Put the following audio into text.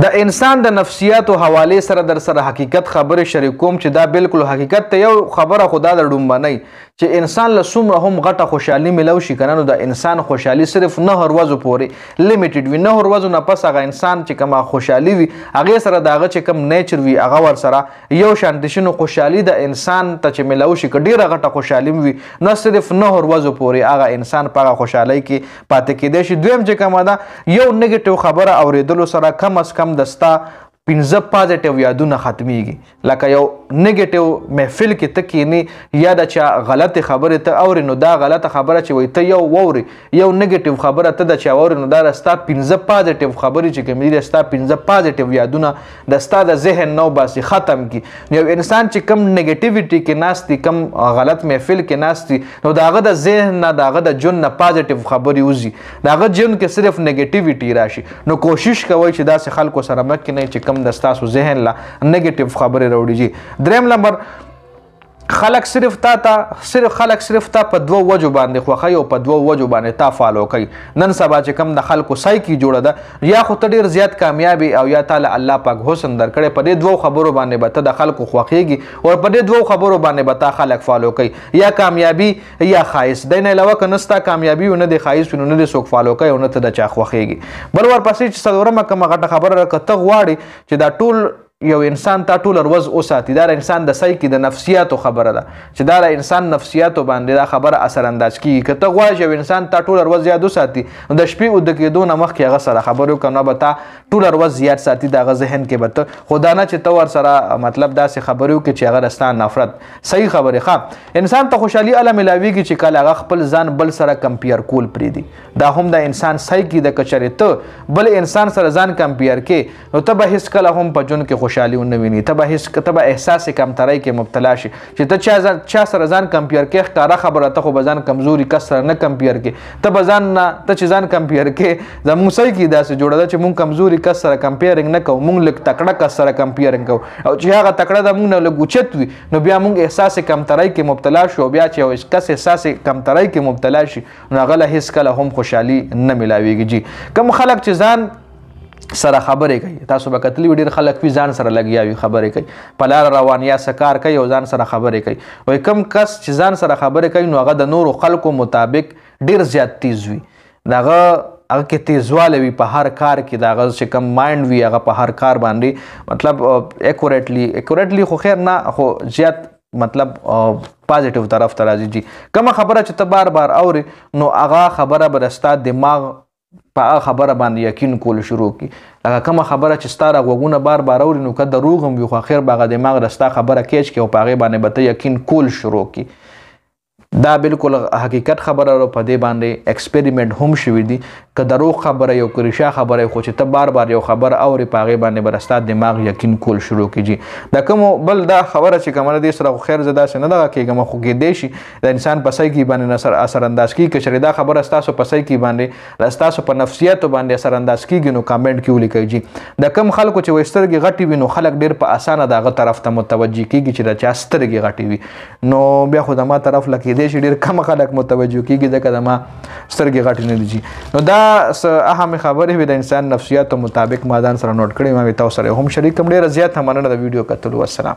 د انسان د نفسیات او حواله سره در سره حقیقت خبره شریکوم چې دا بالکل حقیقت ته یو خبره خدا د ډومبنۍ چې انسان له څومره هم غټه خوشحالي ملو شي کنه نو د انسان خوشحالي صرف نه هر ورځو پورې لیمیټډ وي نه هر ورځو نه پس هغه انسان چې کومه خوشحالي وي هغه سره داغه چې کوم نیچر وي هغه ور سره یو شان د شنو خوشحالي د انسان ته چې ملو شي ډیره غټه خوشحالي وي نه صرف نه هر ورځو پورې هغه انسان په خوشحالي کې پاتې کېدې شي دویم چې کومه دا یو نیگیټیو خبره اوریدلو سره کم اس कम दस्ता پنځه پازټیو یادونه ختميږي لکه یو نیگیټیو محفل کې تکینی یا د چا غلطه خبره ته اوري نو دا غلطه خبره چې وي ته یو ووري یو نیگیټیو خبره ته د چا اوري نو دا رستا پنځه پازټیو خبره چې کوم دي رستا پنځه پازټیو یادونه د ستا د ذهن نو باسي ختم کی یو انسان چې کم نیگیټیویټي کې ناشتي کم غلط محفل کې ناشتي نو داغه د ذهن نه داغه د جون نه پازټیو خبري وزي داغه جون کې صرف نیگیټیویټي راشي نو کوشش کوي چې داسې خلکو سره مخ کې نه چې کم د تاسو ذهن لا نیگیټیو خبره راوړي جی دریم نمبر خلق صرف تا تا صرف خلق صرف تا په دوه وجو باندې خوخه او په دوه وجو باندې تا فالو کوي نن سبا چې کم د خلکو سایکی جوړه ده یا خو ته ډیر زیات کامیابی او یا تعالی الله پاک حسن درکړي په دې دوه خبرو باندې به ته د خلکو خوخیږي او په دې دوه خبرو باندې به تا خلک فالو کوي یا کامیابی یا خایس د نه علاوه کنستا کامیابی او نه د خایس نه د سوک فالو کوي او نه ته د چا خوخیږي بل ورپسې چې څلورمه کومه غټه خبره راکته غواړي چې دا ټول یو انسان تا ټول ورځ اوساتي دا انسان د سای کې د نفسیاتو خبره ده چې دا انسان نفسیاتو باندې دا خبره اثر انداز کیږي که ته غواړې یو انسان تا ټول ورځ یاد وساتي نو د شپې او د کېدو نه مخکې هغه سره خبرو کنه به تا ټول ورځ زیات ساتي دا ذهن کې به ته خدا نه چې ته ور سره مطلب داسې خبرو کې چې هغه رستان نفرت صحیح خبره ښه انسان ته خوشحالي اله ملاويږي چې کله هغه خپل ځان بل سره کمپیر کول پری دي دا هم د انسان صحیح کې د کچره ته بل انسان سره ځان کمپیر کې نو ته به هیڅ کله هم په جون کې خوشحالي و نه ویني ته به هیڅ ته به احساس کمترۍ کې مبتلا شي چې ته چا چا سره ځان کمپیر کې ښکاره خبره ته خو به ځان کمزوري کس سره نه کمپیر کې ته به ځان نه ته چې ځان کمپیر کې زموږ سوی کې داسې جوړه ده چې مونږ کمزوري کس سره کمپیرینګ نه کوو مونږ لږ تکړه کس سره کمپیرینګ کوو او چې هغه تکړه د مونږ نه لږ اوچت وي نو بیا مونږ احساس کمترۍ کې مبتلا شو بیا چې یو کس احساس کمترۍ کې مبتلا شي نو هغه له هیڅ کله هم خوشحالي نه ملاویږي جی کم خلک چې ځان سره خبرې کوي تاسو به کتلی ډیر خلک وی ځان سره لګیا وي خبرې کوي په لار روان یا سکار کوي او ځان سره خبرې کوي وای کم کس چې ځان سره خبرې کوي نو هغه د نورو خلکو مطابق ډیر زیات تیز وي دغه هغه کې تیزواله وي په هر کار کې دغه چې کم مایند وي هغه په هر کار باندې مطلب اکوریټلی اکوریټلی خو خیر نه خو زیات مطلب پازیټیو طرف ته راځي جی کوم خبره چې ته بار بار اوري نو هغه خبره برستا دماغ په خبره باندې یقین کول شروع کی لکه کومه خبره چې ستاره غوګونه بار بار اوري نو کده دروغ هم وي خو اخر باغ دماغ رستا خبره کیچ کې کی او پاغه باندې به یقین کول شروع کی دا بالکل حقیقت خبره او په دې باندې ایکسپریمنت هم شوې دي که دروغ خبره یو کریشا خبره خو چې ته بار بار یو خبر او ری پاغه باندې برستا دماغ یقین کول شروع کیږي د کوم بل دا خبره چې کومه دې سره خیر زده سي نه دا کېګم خو کې دې شي د انسان پسې کې باندې نصر اثر انداز کی کچره دا خبره تاسو پسې کې باندې تاسو په نفسیت باندې اثر انداز کیږي نو کمنټ کې ولیکيږي د کم خلکو چې وسترګي غټي وي نو خلک ډېر په اسانه دغه طرف ته متوجي کیږي چې دا چا سترګي غټي وي نو بیا خو دما طرف لکه دې شي ډېر کم خلک متوجي کیږي دا کدما سترګي غټي نه دي نو دا اهم خبرې وي د انسان نفسیاتو مطابق ما ځان سره نوٹ کړې ما تاسو سره هم شریک کړم ډیره زیاته مننه د ویډیو کتلو والسلام